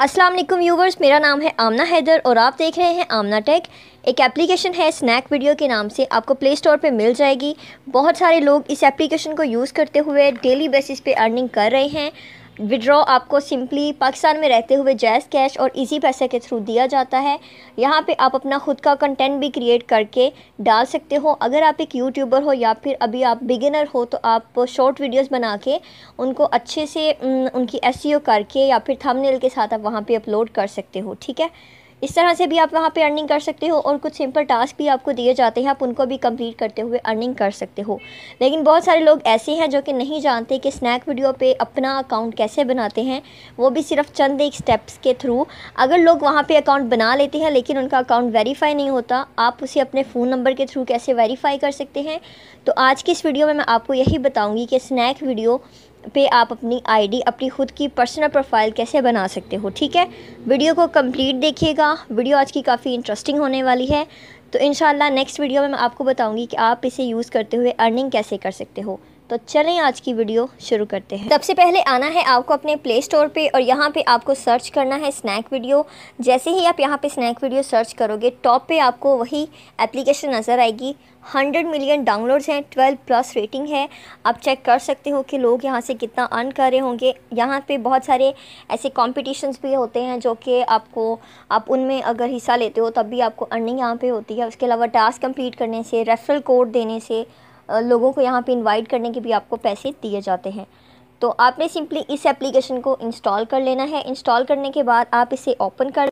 अस्सलाम वालेकुम व्यूवर्स मेरा नाम है आमना हैदर और आप देख रहे हैं आमना टेक एक एप्लीकेशन है स्नैक वीडियो के नाम से आपको प्ले स्टोर पर मिल जाएगी बहुत सारे लोग इस एप्लीकेशन को यूज़ करते हुए डेली बेसिस पे अर्निंग कर रहे हैं विड्रॉ आपको सिंपली पाकिस्तान में रहते हुए जैस कैश और इजी पैसे के थ्रू दिया जाता है यहाँ पे आप अपना खुद का कंटेंट भी क्रिएट करके डाल सकते हो अगर आप एक यूट्यूबर हो या फिर अभी आप बिगिनर हो तो आप शॉर्ट वीडियोस बना के उनको अच्छे से उनकी एस e करके या फिर थंबनेल के साथ आप वहाँ पर अपलोड कर सकते हो ठीक है इस तरह से भी आप वहाँ पे अर्निंग कर सकते हो और कुछ सिंपल टास्क भी आपको दिए जाते हैं आप उनको भी कंप्लीट करते हुए अर्निंग कर सकते हो लेकिन बहुत सारे लोग ऐसे हैं जो कि नहीं जानते कि स्नैक वीडियो पे अपना अकाउंट कैसे बनाते हैं वो भी सिर्फ चंद एक स्टेप्स के थ्रू अगर लोग वहाँ पर अकाउंट बना लेते हैं लेकिन उनका अकाउंट वेरीफाई नहीं होता आप उसे अपने फ़ोन नंबर के थ्रू कैसे वेरीफाई कर सकते हैं तो आज की इस वीडियो में मैं आपको यही बताऊँगी कि स्नैक वीडियो पे आप अपनी आईडी अपनी खुद की पर्सनल प्रोफाइल कैसे बना सकते हो ठीक है वीडियो को कंप्लीट देखिएगा वीडियो आज की काफ़ी इंटरेस्टिंग होने वाली है तो इन नेक्स्ट वीडियो में मैं आपको बताऊंगी कि आप इसे यूज़ करते हुए अर्निंग कैसे कर सकते हो तो चलें आज की वीडियो शुरू करते हैं सबसे पहले आना है आपको अपने प्ले स्टोर पे और यहाँ पे आपको सर्च करना है स्नैक वीडियो जैसे ही आप यहाँ पे स्नैक वीडियो सर्च करोगे टॉप पे आपको वही एप्लीकेशन नज़र आएगी 100 मिलियन डाउनलोड्स हैं 12 प्लस रेटिंग है आप चेक कर सकते हो कि लोग यहाँ से कितना अर्न कर रहे होंगे यहाँ पे बहुत सारे ऐसे कॉम्पिटिशन्स भी होते हैं जो कि आपको आप उनमें अगर हिस्सा लेते हो तब भी आपको अर्निंग यहाँ पे होती है उसके अलावा टास्क कंप्लीट करने से रेफरल कोड देने से लोगों को यहाँ पे इनवाइट करने के भी आपको पैसे दिए जाते हैं तो आपने सिंपली इस एप्लीकेशन को इंस्टॉल कर लेना है इंस्टॉल करने के बाद आप इसे ओपन कर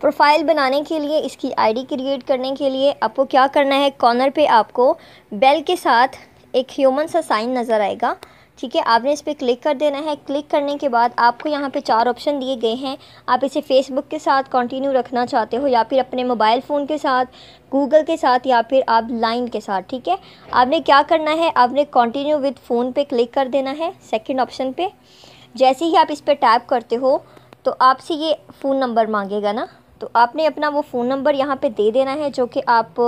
प्रोफाइल बनाने के लिए इसकी आईडी क्रिएट करने के लिए आपको क्या करना है कॉर्नर पे आपको बेल के साथ एक ह्यूमन सा साइन नज़र आएगा ठीक है आपने इस पर क्लिक कर देना है क्लिक करने के बाद आपको यहाँ पे चार ऑप्शन दिए गए हैं आप इसे फेसबुक के साथ कंटिन्यू रखना चाहते हो या फिर अपने मोबाइल फ़ोन के साथ गूगल के साथ या फिर आप लाइन के साथ ठीक है आपने क्या करना है आपने कंटिन्यू विद फ़ोन पे क्लिक कर देना है सेकंड ऑप्शन पे जैसे ही आप इस पर टैप करते हो तो आपसे ये फ़ोन नंबर मांगेगा ना तो आपने अपना वो फ़ोन नंबर यहाँ पे दे देना है जो कि आप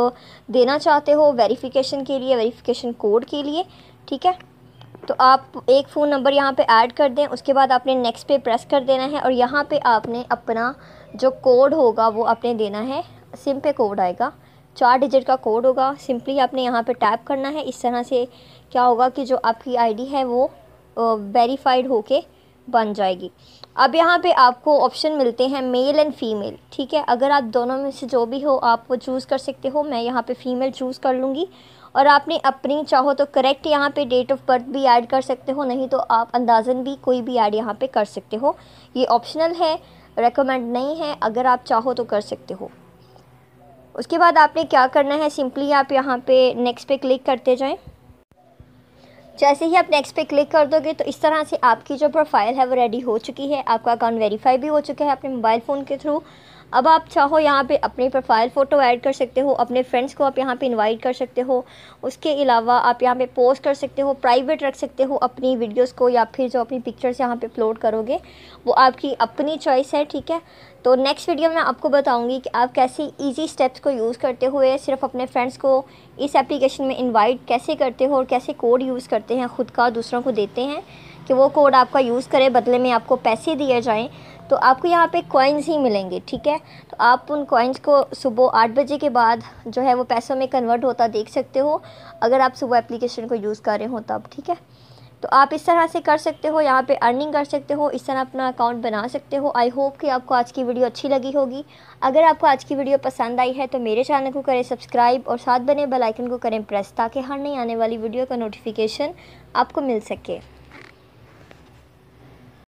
देना चाहते हो वेरिफिकेशन के लिए वेरिफिकेशन कोड के लिए ठीक है तो आप एक फ़ोन नंबर यहाँ पे ऐड कर दें उसके बाद आपने नेक्स्ट पे प्रेस कर देना है और यहाँ पे आपने अपना जो कोड होगा वो आपने देना है सिम पे कोड आएगा चार डिजिट का कोड होगा सिंपली आपने यहाँ पे टैप करना है इस तरह से क्या होगा कि जो आपकी आईडी है वो वेरीफाइड होके बन जाएगी अब यहाँ पे आपको ऑप्शन मिलते हैं मेल एंड फीमेल ठीक है अगर आप दोनों में से जो भी हो आप वो चूज़ कर सकते हो मैं यहाँ पे फीमेल चूज़ कर लूँगी और आपने अपनी चाहो तो करेक्ट यहाँ पे डेट ऑफ बर्थ भी ऐड कर सकते हो नहीं तो आप अंदाजन भी कोई भी ऐड यहाँ पे कर सकते हो ये ऑप्शनल है रेकमेंड नहीं है अगर आप चाहो तो कर सकते हो उसके बाद आपने क्या करना है सिंपली आप यहाँ पे नेक्स्ट पे क्लिक करते जाएं जैसे ही आप नेक्स्ट पे क्लिक कर दोगे तो इस तरह से आपकी जो प्रोफाइल है वो रेडी हो चुकी है आपका अकाउंट वेरीफाई भी हो चुका है अपने मोबाइल फ़ोन के थ्रू अब आप चाहो यहाँ पे अपनी प्रोफाइल फ़ोटो ऐड कर सकते हो अपने फ्रेंड्स को आप यहाँ पे इनवाइट कर सकते हो उसके अलावा आप यहाँ पे पोस्ट कर सकते हो प्राइवेट रख सकते हो अपनी वीडियोस को या फिर जो अपनी पिक्चर्स यहाँ पे अपलोड करोगे वो आपकी अपनी चॉइस है ठीक है तो नेक्स्ट वीडियो में आपको बताऊँगी कि आप कैसे ईजी स्टेप्स को यूज़ करते हुए सिर्फ अपने फ्रेंड्स को इस एप्लीकेशन में इन्वाइट कैसे करते हो और कैसे कोड यूज़ करते हैं ख़ुद का दूसरों को देते हैं कि वो कोड आपका यूज़ करें बदले में आपको पैसे दिए जाएँ तो आपको यहाँ पे कॉइन्स ही मिलेंगे ठीक है तो आप उन कॉइन्स को सुबह आठ बजे के बाद जो है वो पैसों में कन्वर्ट होता देख सकते हो अगर आप सुबह एप्लीकेशन को यूज़ कर रहे हो तब ठीक है तो आप इस तरह से कर सकते हो यहाँ पे अर्निंग कर सकते हो इस तरह अपना अकाउंट बना सकते हो आई होप कि आपको आज की वीडियो अच्छी लगी होगी अगर आपको आज की वीडियो पसंद आई है तो मेरे चैनल को करें सब्सक्राइब और साथ बने बेल आइकन को करें प्रेस ताकि हर नई आने वाली वीडियो का नोटिफिकेशन आपको मिल सके